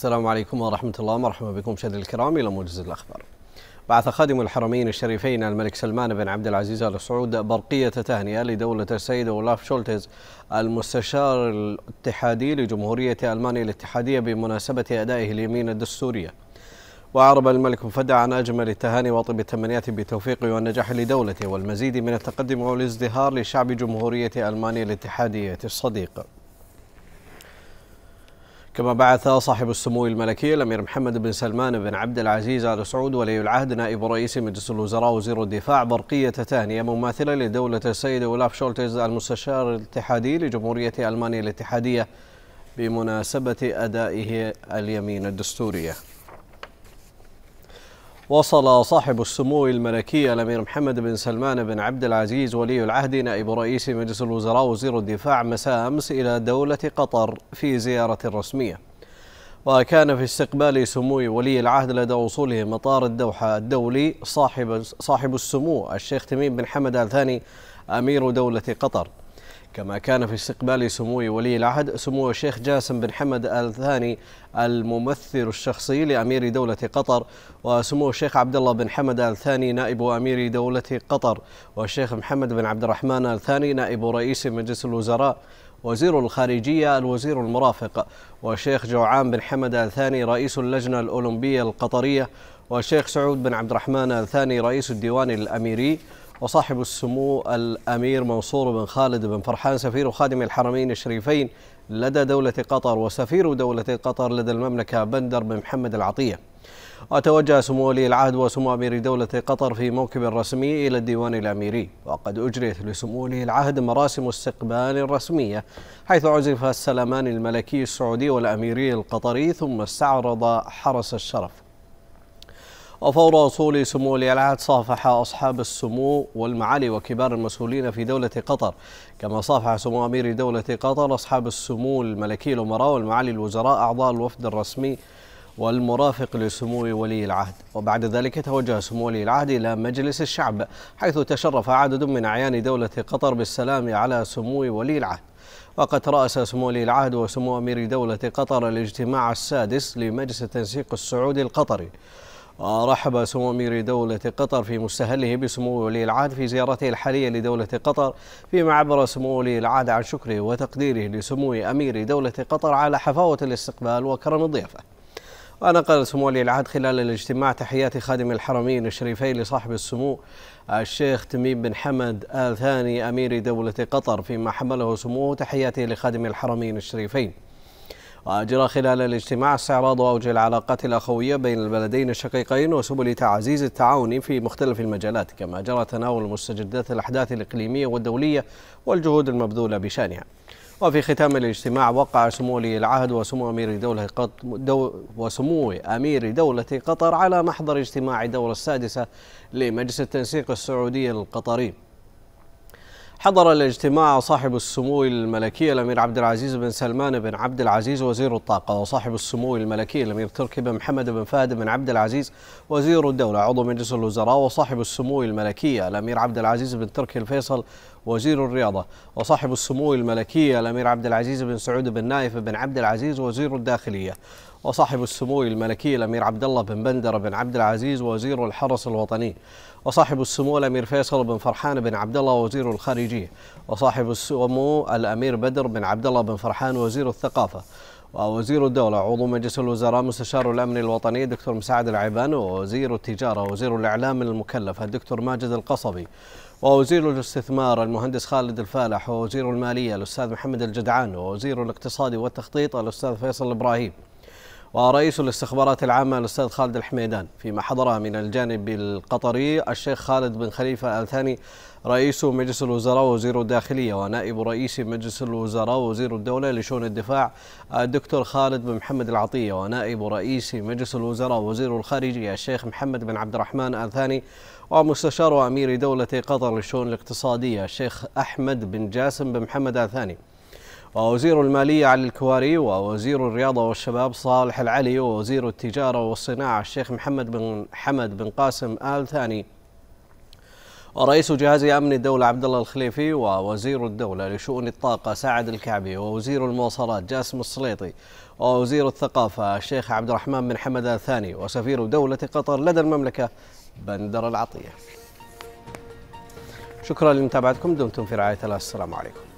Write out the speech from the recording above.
السلام عليكم ورحمة الله ومرحبا بكم مشاهدي الكرام إلى موجز الأخبار. بعث خادم الحرمين الشريفين الملك سلمان بن عبد العزيز ال سعود برقية تهنئة لدولة السيد أولاف شولتز المستشار الاتحادي لجمهورية ألمانيا الاتحادية بمناسبة أدائه اليمين الدستورية. وأعرب الملك فدع عن أجمل التهاني وطيب التمنيات بالتوفيق والنجاح لدولته والمزيد من التقدم والازدهار لشعب جمهورية ألمانيا الاتحادية الصديق. كما بعث صاحب السمو الملكي الامير محمد بن سلمان بن عبد العزيز ال سعود ولي العهد نائب رئيس مجلس الوزراء وزير الدفاع برقيه تهنئه مماثله لدوله السيد اولاف شولتز المستشار الاتحادي لجمهوريه المانيا الاتحاديه بمناسبه ادائه اليمين الدستوريه وصل صاحب السمو الملكي الامير محمد بن سلمان بن عبد العزيز ولي العهد نائب رئيس مجلس الوزراء وزير الدفاع مساء امس الى دوله قطر في زياره رسميه. وكان في استقبال سمو ولي العهد لدى وصوله مطار الدوحه الدولي صاحب صاحب السمو الشيخ تميم بن حمد ال ثاني امير دوله قطر. كما كان في استقبال سمو ولي العهد سمو الشيخ جاسم بن حمد آل ثاني الممثل الشخصي لأمير دولة قطر وسمو الشيخ عبد الله بن حمد آل ثاني نائب أمير دولة قطر والشيخ محمد بن عبد الرحمن آل ثاني نائب رئيس مجلس الوزراء وزير الخارجية الوزير المرافق والشيخ جوعان بن حمد آل ثاني رئيس اللجنة الأولمبية القطرية والشيخ سعود بن عبد الرحمن آل ثاني رئيس الديوان الأميري وصاحب السمو الأمير منصور بن خالد بن فرحان سفير خادم الحرمين الشريفين لدى دولة قطر وسفير دولة قطر لدى المملكة بندر بن محمد العطية وتوجه سمو ولي العهد وسمو أمير دولة قطر في موكب رسمي إلى الديوان الأميري وقد أجريت لسمو ولي العهد مراسم استقبال رسمية حيث عزف السلامان الملكي السعودي والأميري القطري ثم استعرض حرس الشرف وفور وصول سمو ولي العهد صافح أصحاب السمو والمعالي وكبار المسؤولين في دولة قطر كما صافح سمو أمير دولة قطر أصحاب السمو الملكي الأمراء والمعالي الوزراء أعضاء الوفد الرسمي والمرافق لسمو ولي العهد وبعد ذلك توجه سمو ولي العهد إلى مجلس الشعب حيث تشرف عدد من أعيان دولة قطر بالسلام على سمو ولي العهد وقد رأس سمو ولي العهد وسمو أمير دولة قطر الاجتماع السادس لمجلس التنسيق السعودي القطري رحب سمو أمير دولة قطر في مستهله بسمو ولي العهد في زيارته الحالية لدولة قطر فيما عبر سمو ولي العهد عن شكره وتقديره لسمو أمير دولة قطر على حفاوة الاستقبال وكرم الضيافة ونقل سمو ولي العهد خلال الاجتماع تحيات خادم الحرمين الشريفين لصاحب السمو الشيخ تميم بن حمد آل ثاني أمير دولة قطر فيما حمله سموه تحياته لخادم الحرمين الشريفين وأجرى خلال الاجتماع استعراض أوجه العلاقات الأخوية بين البلدين الشقيقين وسبل تعزيز التعاون في مختلف المجالات كما جرى تناول مستجدات الأحداث الإقليمية والدولية والجهود المبذولة بشأنها وفي ختام الاجتماع وقع سمو ولي العهد وسمو أمير دولة دو وسمو أمير دولة قطر على محضر اجتماع الدورة السادسة لمجلس التنسيق السعودي القطري حضر الاجتماع صاحب السمو الملكي الامير عبد العزيز بن سلمان بن عبد العزيز وزير الطاقه وصاحب السمو الملكي الامير تركي بن محمد بن فهد بن عبد العزيز وزير الدوله عضو مجلس الوزراء وصاحب السمو الملكي الامير عبد العزيز بن تركي الفيصل وزير الرياضة وصاحب السمو الملكية الأمير عبد العزيز بن سعود بن نايف بن عبد العزيز وزير الداخلية وصاحب السمو الملكي الامير عبد الله بن بندر بن عبد العزيز وزير الحرس الوطني وصاحب السمو الامير فيصل بن فرحان بن عبد الله وزير الخارجيه وصاحب السمو الامير بدر بن عبد الله بن فرحان وزير الثقافه ووزير الدولة عضو مجلس الوزراء مستشار الأمن الوطني الدكتور مساعد العيبان ووزير التجارة وزير الإعلام المكلف الدكتور ماجد القصبي ووزير الاستثمار المهندس خالد الفالح ووزير المالية الأستاذ محمد الجدعان ووزير الاقتصاد والتخطيط الأستاذ فيصل إبراهيم ورئيس الاستخبارات العامة الأستاذ خالد الحميدان فيما حضر من الجانب القطري الشيخ خالد بن خليفة آل ثاني رئيس مجلس الوزراء وزير الداخلية ونائب رئيس مجلس الوزراء وزير الدولة لشؤون الدفاع الدكتور خالد بن محمد العطية ونائب رئيس مجلس الوزراء وزير الخارجية الشيخ محمد بن عبد الرحمن آل ثاني ومستشار أمير دولة قطر للشؤون الاقتصادية الشيخ أحمد بن جاسم بن محمد آل ثاني ووزير المالية علي الكواري ووزير الرياضة والشباب صالح العلي ووزير التجارة والصناعة الشيخ محمد بن حمد بن قاسم آل ثاني ورئيس جهاز أمن الدولة عبد الله الخليفي ووزير الدولة لشؤون الطاقة سعد الكعبي ووزير المواصلات جاسم السليطي ووزير الثقافة الشيخ عبد الرحمن بن حمد آل ثاني وسفير دولة قطر لدى المملكة بندر العطية شكرا لمتابعتكم دمتم في رعاية الله السلام عليكم